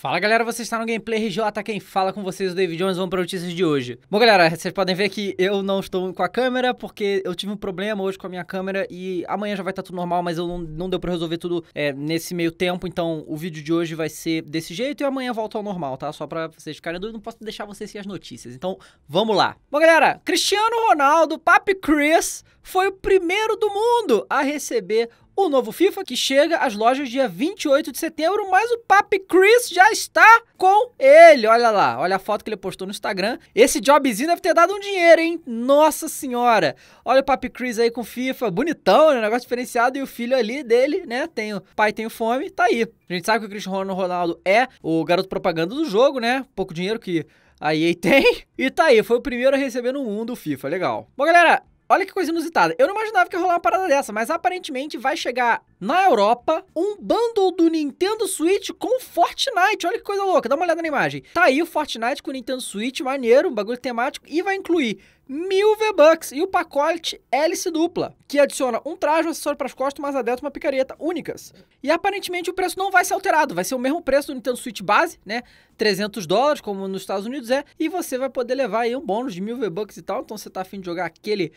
Fala galera, você está no Gameplay RJ, tá quem fala com vocês, é o David Jones, vamos para notícias de hoje. Bom galera, vocês podem ver que eu não estou com a câmera, porque eu tive um problema hoje com a minha câmera e amanhã já vai estar tudo normal, mas eu não, não deu para resolver tudo é, nesse meio tempo, então o vídeo de hoje vai ser desse jeito e amanhã volta ao normal, tá? Só para vocês ficarem doidos, não posso deixar vocês sem as notícias, então vamos lá. Bom galera, Cristiano Ronaldo, Papi Chris, foi o primeiro do mundo a receber o novo FIFA que chega às lojas dia 28 de setembro, mas o Papi Chris já está com ele. Olha lá, olha a foto que ele postou no Instagram. Esse jobzinho deve ter dado um dinheiro, hein? Nossa senhora! Olha o Papi Chris aí com FIFA, bonitão, né? Negócio diferenciado e o filho ali dele, né? Tem o pai tem o fome, tá aí. A gente sabe que o Cristiano Ronaldo é o garoto propaganda do jogo, né? Pouco dinheiro que a EA tem. E tá aí, foi o primeiro a receber no mundo o FIFA, legal. Bom, galera, Olha que coisa inusitada. Eu não imaginava que ia rolar uma parada dessa, mas aparentemente vai chegar na Europa um bundle do Nintendo Switch com Fortnite. Olha que coisa louca, dá uma olhada na imagem. Tá aí o Fortnite com o Nintendo Switch, maneiro, um bagulho temático, e vai incluir mil V-Bucks e o pacote hélice dupla, que adiciona um traje, um acessório para as costas, mais adepto uma picareta únicas. E aparentemente o preço não vai ser alterado, vai ser o mesmo preço do Nintendo Switch base, né? 300 dólares, como nos Estados Unidos é, e você vai poder levar aí um bônus de mil V-Bucks e tal. Então você tá afim de jogar aquele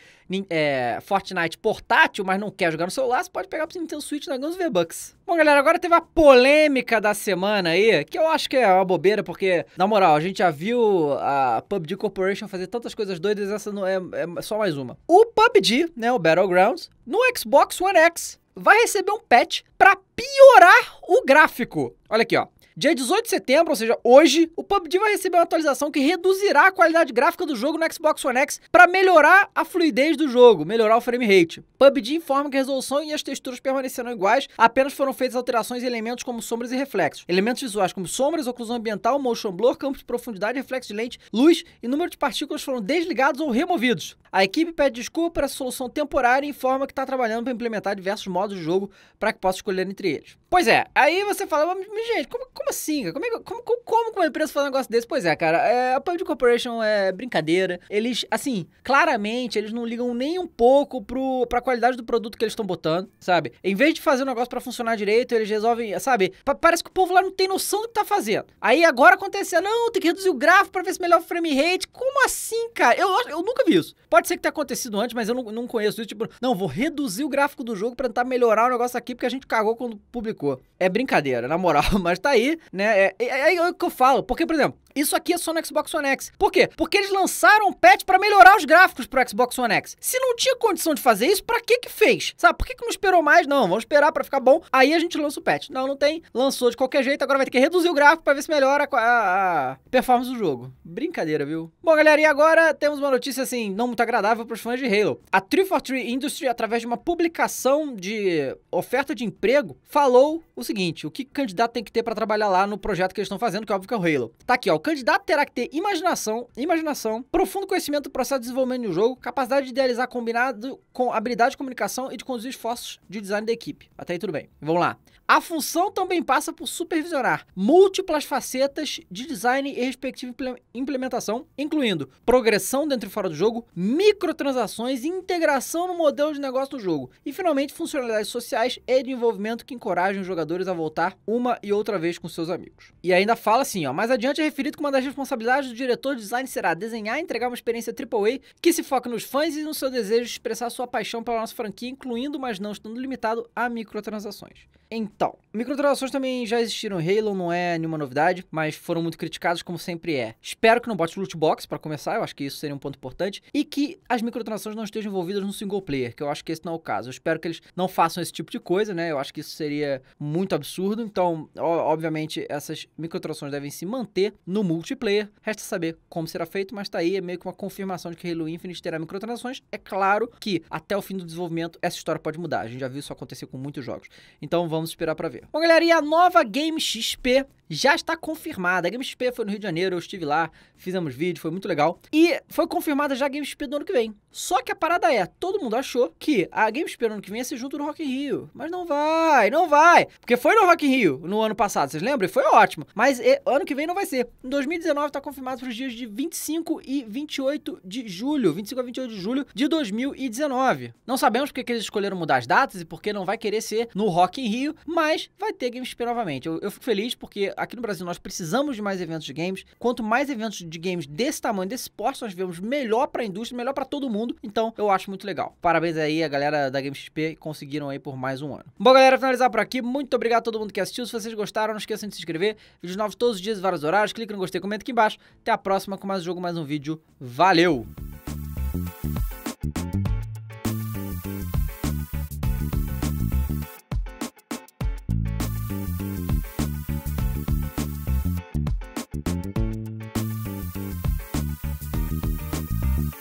é, Fortnite portátil, mas não quer jogar no celular, você pode pegar pro Nintendo Switch na Guns V-Bucks. Bom, galera, agora teve a polêmica da semana aí, que eu acho que é uma bobeira, porque, na moral, a gente já viu a PUBG Corporation fazer tantas coisas doidas, essa não é, é só mais uma. O PUBG, né, o Battlegrounds, no Xbox One X, vai receber um patch para piorar o gráfico. Olha aqui, ó. Dia 18 de setembro, ou seja, hoje, o PUBG vai receber uma atualização que reduzirá a qualidade gráfica do jogo no Xbox One X para melhorar a fluidez do jogo, melhorar o frame rate. PUBG informa que a resolução e as texturas permanecerão iguais, apenas foram feitas alterações em elementos como sombras e reflexos. Elementos visuais como sombras, oclusão ambiental, motion blur, campo de profundidade, reflexo de lente, luz e número de partículas foram desligados ou removidos. A equipe pede desculpa para essa solução temporária e informa que está trabalhando para implementar diversos modos de jogo para que possa escolher entre eles. Pois é, aí você fala, mas gente, como, como como assim? Como, é que, como, como, como uma empresa faz um negócio desse? Pois é, cara, é, a Corporation é brincadeira. Eles, assim, claramente, eles não ligam nem um pouco pro, pra qualidade do produto que eles estão botando, sabe? Em vez de fazer o um negócio para funcionar direito, eles resolvem, sabe? parece que o povo lá não tem noção do que tá fazendo. Aí agora aconteceu, não, tem que reduzir o gráfico pra ver se melhor o frame rate. Como assim, cara? Eu, eu nunca vi isso. Pode ser que tenha acontecido antes, mas eu não, não conheço isso. Tipo, não, vou reduzir o gráfico do jogo pra tentar melhorar o negócio aqui, porque a gente cagou quando publicou. É brincadeira, na moral, mas tá aí né? É, é, é, é, o que eu falo, porque, por exemplo, isso aqui é só no Xbox One X. Por quê? Porque eles lançaram um patch para melhorar os gráficos pro Xbox One X. Se não tinha condição de fazer isso, para que que fez? Sabe, por que que não esperou mais? Não, vamos esperar para ficar bom, aí a gente lança o patch. Não, não tem, lançou de qualquer jeito, agora vai ter que reduzir o gráfico para ver se melhora a, a, a, performance do jogo. Brincadeira, viu? Bom, galera, e agora temos uma notícia assim, não muito agradável pros fãs de Halo. A 343 Industry, através de uma publicação de oferta de emprego, falou o seguinte, o que o candidato tem que ter para trabalhar lá no projeto que eles estão fazendo, que é óbvio que é o Halo. Tá aqui, ó, candidato terá que ter imaginação, imaginação, profundo conhecimento do processo de desenvolvimento do jogo, capacidade de idealizar combinado com habilidade de comunicação e de conduzir esforços de design da equipe. Até aí tudo bem. Vamos lá. A função também passa por supervisionar múltiplas facetas de design e respectiva implementação, incluindo progressão dentro e fora do jogo, microtransações, integração no modelo de negócio do jogo e, finalmente, funcionalidades sociais e de envolvimento que encorajam os jogadores a voltar uma e outra vez com seus amigos. E ainda fala assim, ó, mais adiante é referido acredito que uma das responsabilidades do diretor de design será desenhar e entregar uma experiência AAA que se foca nos fãs e no seu desejo de expressar sua paixão pela nossa franquia, incluindo, mas não estando limitado, a microtransações. Então, microtransações também já existiram em Halo, não é nenhuma novidade, mas foram muito criticados como sempre é. Espero que não bote loot box para começar, eu acho que isso seria um ponto importante, e que as microtransações não estejam envolvidas no single player, que eu acho que esse não é o caso. Eu espero que eles não façam esse tipo de coisa, né? Eu acho que isso seria muito absurdo. Então, obviamente, essas microtransações devem se manter no multiplayer. Resta saber como será feito, mas tá aí é meio que uma confirmação de que Halo Infinite terá microtransações. É claro que até o fim do desenvolvimento essa história pode mudar. A gente já viu isso acontecer com muitos jogos. Então, vamos esperar para ver. Bom, galera, e a nova Game XP já está confirmada. A GameSP foi no Rio de Janeiro, eu estive lá, fizemos vídeo, foi muito legal. E foi confirmada já a GameSP do ano que vem. Só que a parada é, todo mundo achou que a GameSP do ano que vem ia ser junto no Rock in Rio. Mas não vai, não vai. Porque foi no Rock in Rio no ano passado, vocês lembram? Foi ótimo. Mas e, ano que vem não vai ser. Em 2019 está confirmado para os dias de 25 e 28 de julho. 25 a 28 de julho de 2019. Não sabemos porque eles escolheram mudar as datas e porque não vai querer ser no Rock in Rio, mas vai ter GameSP novamente. Eu, eu fico feliz porque aqui no Brasil nós precisamos de mais eventos de games. Quanto mais eventos de games desse tamanho, desse porte, nós vemos melhor para a indústria, melhor para todo mundo. Então, eu acho muito legal. Parabéns aí a galera da Game XP, conseguiram aí por mais um ano. Bom, galera, finalizar por aqui. Muito obrigado a todo mundo que assistiu. Se vocês gostaram, não esqueçam de se inscrever. Vídeos novos todos os dias, vários horários. Clica no gostei, comenta aqui embaixo. Até a próxima com mais um jogo, mais um vídeo. Valeu!